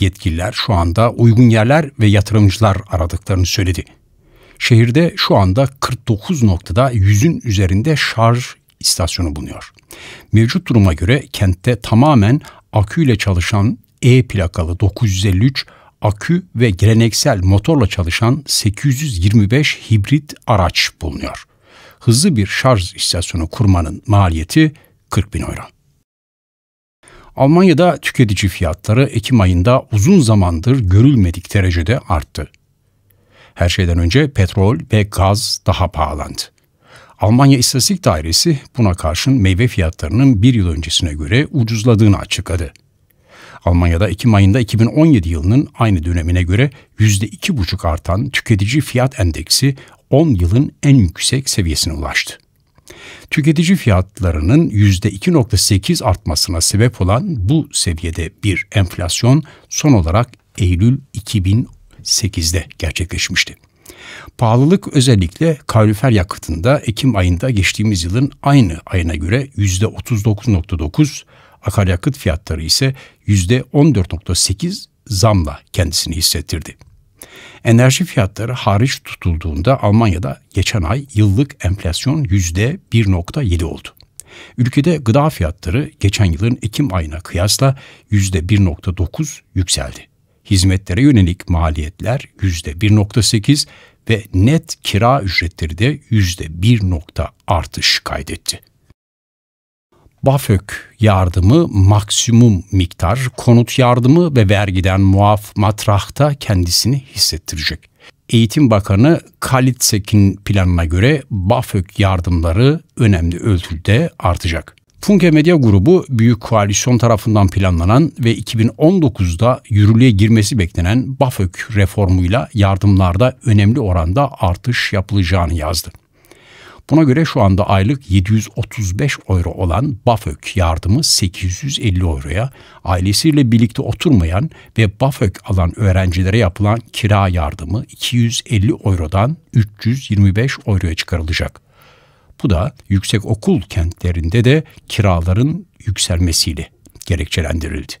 Yetkililer şu anda uygun yerler ve yatırımcılar aradıklarını söyledi. Şehirde şu anda 49 noktada yüzün üzerinde şarj istasyonu bulunuyor. Mevcut duruma göre kentte tamamen aküyle çalışan E plakalı 953 akü ve geleneksel motorla çalışan 825 hibrit araç bulunuyor. Hızlı bir şarj istasyonu kurmanın maliyeti 40 bin euro. Almanya'da tüketici fiyatları Ekim ayında uzun zamandır görülmedik derecede arttı. Her şeyden önce petrol ve gaz daha pahalandı. Almanya İstatistik Dairesi buna karşın meyve fiyatlarının bir yıl öncesine göre ucuzladığını açıkladı. Almanya'da Ekim ayında 2017 yılının aynı dönemine göre %2,5 artan tüketici fiyat endeksi 10 yılın en yüksek seviyesine ulaştı tüketici fiyatlarının %2.8 artmasına sebep olan bu seviyede bir enflasyon son olarak Eylül 2008'de gerçekleşmişti. Pahalılık özellikle kalorifer yakıtında Ekim ayında geçtiğimiz yılın aynı ayına göre %39.9, akaryakıt fiyatları ise %14.8 zamla kendisini hissettirdi. Enerji fiyatları hariç tutulduğunda Almanya'da geçen ay yıllık enflasyon %1.7 oldu. Ülkede gıda fiyatları geçen yılın Ekim ayına kıyasla %1.9 yükseldi. Hizmetlere yönelik maliyetler %1.8 ve net kira ücretleri de %1. artış kaydetti. BAFÖK yardımı maksimum miktar, konut yardımı ve vergiden muaf matrahta kendisini hissettirecek. Eğitim Bakanı Kalitsekin planına göre BAFÖK yardımları önemli ölçüde artacak. Funke Medya Grubu Büyük Koalisyon tarafından planlanan ve 2019'da yürürlüğe girmesi beklenen BAFÖK reformuyla yardımlarda önemli oranda artış yapılacağını yazdı. Buna göre şu anda aylık 735 euro olan BAföG yardımı 850 euroya, ailesiyle birlikte oturmayan ve BAföG alan öğrencilere yapılan kira yardımı 250 eurodan 325 euroya çıkarılacak. Bu da yüksek okul kentlerinde de kiraların yükselmesiyle gerekçelendirildi.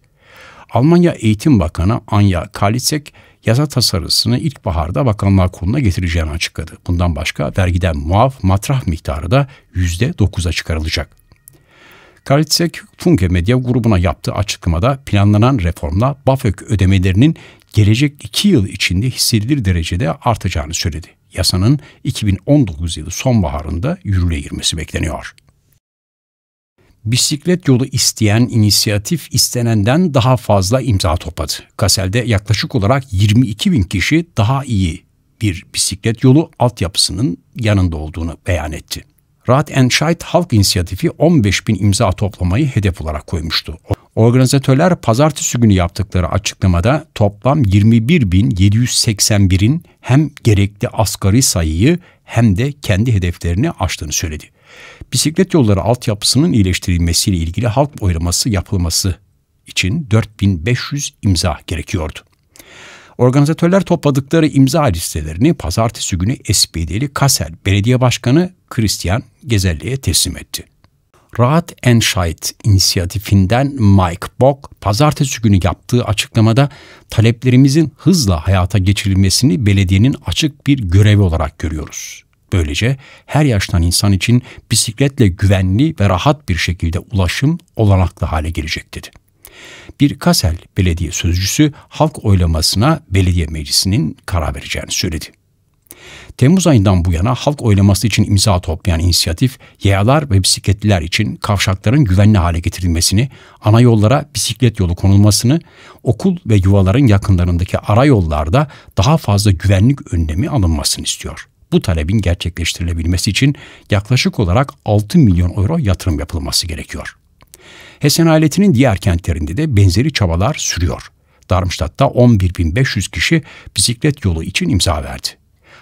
Almanya Eğitim Bakanı Anya Kalisek, Yasa tasarısını ilkbaharda Bakanlar konuna getireceğini açıkladı. Bundan başka vergiden muaf matrah miktarı da %9'a çıkarılacak. Karitsek Funke Medya grubuna yaptığı açıklamada planlanan reformla bafök ödemelerinin gelecek 2 yıl içinde hissedilir derecede artacağını söyledi. Yasanın 2019 yılı sonbaharında yürürlüğe girmesi bekleniyor bisiklet yolu isteyen inisiyatif istenenden daha fazla imza topladı. Kasel'de yaklaşık olarak 22 bin kişi daha iyi bir bisiklet yolu altyapısının yanında olduğunu beyan etti. Rahat Enşait Halk İnisiyatifi 15 bin imza toplamayı hedef olarak koymuştu. Organizatörler pazartesi günü yaptıkları açıklamada toplam 21.781'in hem gerekli asgari sayıyı hem de kendi hedeflerini aştığını söyledi. Bisiklet yolları altyapısının iyileştirilmesiyle ilgili halk oylaması yapılması için 4500 imza gerekiyordu. Organizatörler topladıkları imza listelerini pazartesi günü SPD'li Kassel Belediye Başkanı Christian Gezelli'ye teslim etti. Rahat Enşait inisiyatifinden Mike Bock, pazartesi günü yaptığı açıklamada taleplerimizin hızla hayata geçirilmesini belediyenin açık bir görevi olarak görüyoruz. Böylece her yaştan insan için bisikletle güvenli ve rahat bir şekilde ulaşım olanaklı hale gelecek dedi. Bir Kasel belediye sözcüsü halk oylamasına belediye meclisinin karar vereceğini söyledi. Temmuz ayından bu yana halk oylaması için imza toplayan inisiyatif, yayalar ve bisikletliler için kavşakların güvenli hale getirilmesini, ana yollara bisiklet yolu konulmasını, okul ve yuvaların yakınlarındaki ara yollarda daha fazla güvenlik önlemi alınmasını istiyor. Bu talebin gerçekleştirilebilmesi için yaklaşık olarak 6 milyon euro yatırım yapılması gerekiyor. Hessen aletinin diğer kentlerinde de benzeri çabalar sürüyor. Darmstadt'ta 11.500 kişi bisiklet yolu için imza verdi.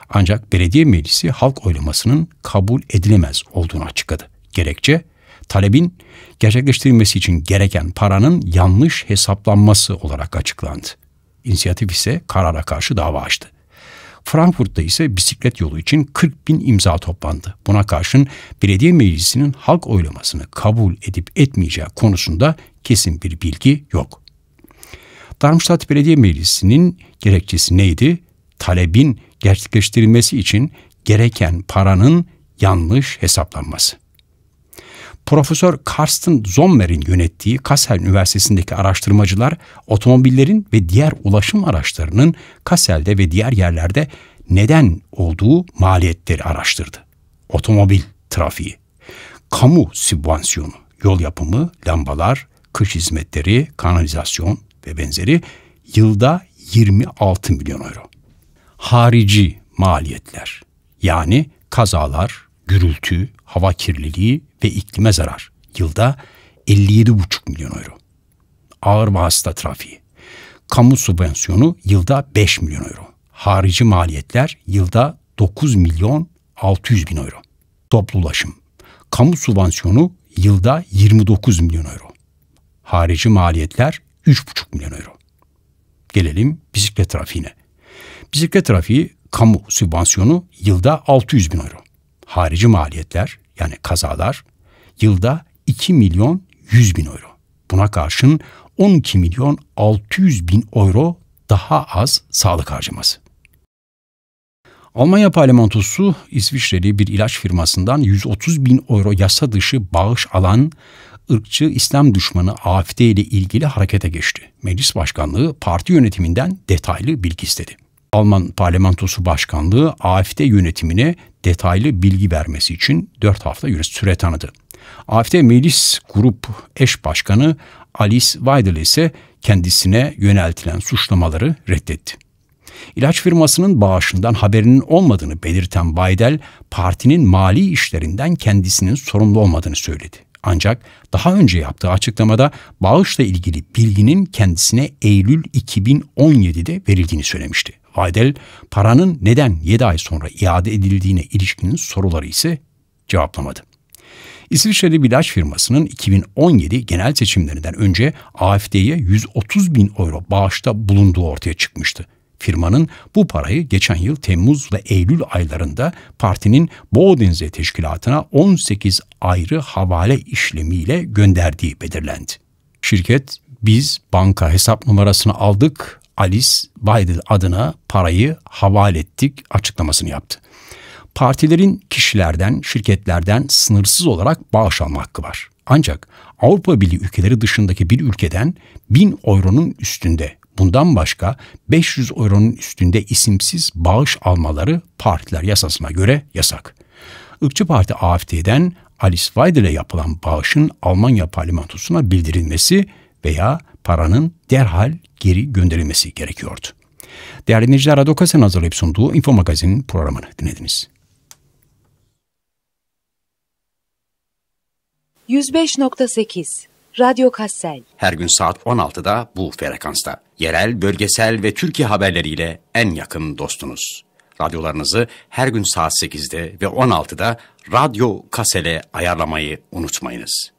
Ancak belediye meclisi halk oylamasının kabul edilemez olduğunu açıkladı. Gerekçe, talebin gerçekleştirilmesi için gereken paranın yanlış hesaplanması olarak açıklandı. İnisiyatif ise karara karşı dava açtı. Frankfurt'ta ise bisiklet yolu için 40 bin imza toplandı. Buna karşın belediye meclisinin halk oylamasını kabul edip etmeyeceği konusunda kesin bir bilgi yok. Darmstadt Belediye Meclisi'nin gerekçesi neydi? Talebin gerçekleştirilmesi için gereken paranın yanlış hesaplanması. Profesör Karsten Zommer'in yönettiği Kassel Üniversitesi'ndeki araştırmacılar otomobillerin ve diğer ulaşım araçlarının Kassel'de ve diğer yerlerde neden olduğu maliyetleri araştırdı. Otomobil trafiği, kamu sübvansiyonu, yol yapımı, lambalar, kış hizmetleri, kanalizasyon ve benzeri yılda 26 milyon euro. Harici maliyetler yani kazalar, gürültü, hava kirliliği ve iklime zarar. Yılda 57,5 milyon euro. Ağır vasıta trafiği. Kamu subvansiyonu yılda 5 milyon euro. Harici maliyetler yılda 9 milyon 600 bin euro. Toplu ulaşım. Kamu subvansiyonu yılda 29 milyon euro. Harici maliyetler 3,5 milyon euro. Gelelim bisiklet trafiğine. Bisiklet trafiği kamu sübvansiyonu yılda 600 bin euro. Harici maliyetler yani kazalar yılda 2 milyon 100 bin euro. Buna karşın 12 milyon 600 bin euro daha az sağlık harcaması. Almanya parlamentosu İsviçreli bir ilaç firmasından 130 bin euro yasa dışı bağış alan ırkçı İslam düşmanı AFD ile ilgili harekete geçti. Meclis başkanlığı parti yönetiminden detaylı bilgi istedi. Alman Parlamentosu Başkanlığı AFD yönetimine detaylı bilgi vermesi için 4 hafta süre tanıdı. AFD Meclis Grup Eş Başkanı Alice Weidel ise kendisine yöneltilen suçlamaları reddetti. İlaç firmasının bağışından haberinin olmadığını belirten Weidel, partinin mali işlerinden kendisinin sorumlu olmadığını söyledi. Ancak daha önce yaptığı açıklamada bağışla ilgili bilginin kendisine Eylül 2017'de verildiğini söylemişti. Weidel, paranın neden 7 ay sonra iade edildiğine ilişkinin soruları ise cevaplamadı. İsviçreli bir ilaç firmasının 2017 genel seçimlerinden önce AFD'ye 130 bin euro bağışta bulunduğu ortaya çıkmıştı. Firmanın bu parayı geçen yıl Temmuz ve Eylül aylarında partinin Boğdenze Teşkilatı'na 18 ayrı havale işlemiyle gönderdiği belirlendi. Şirket, biz banka hesap numarasını aldık, Alice Biden adına parayı havale ettik açıklamasını yaptı. Partilerin kişilerden, şirketlerden sınırsız olarak bağış alma hakkı var. Ancak Avrupa Birliği ülkeleri dışındaki bir ülkeden 1000 euronun üstünde Bundan başka 500 euronun üstünde isimsiz bağış almaları partiler yasasına göre yasak. Irkçı Parti AFD'den Alice Weidel'e yapılan bağışın Almanya parlamentosuna bildirilmesi veya paranın derhal geri gönderilmesi gerekiyordu. Değerli dinleyiciler, Radyo Kasen hazırlayıp sunduğu Info Magazin programını dinlediniz. 105.8 Radyo Kassel. Her gün saat 16'da bu frekansta. Yerel, bölgesel ve Türkiye haberleriyle en yakın dostunuz. Radyolarınızı her gün saat 8'de ve 16'da Radyo Kassel'e ayarlamayı unutmayınız.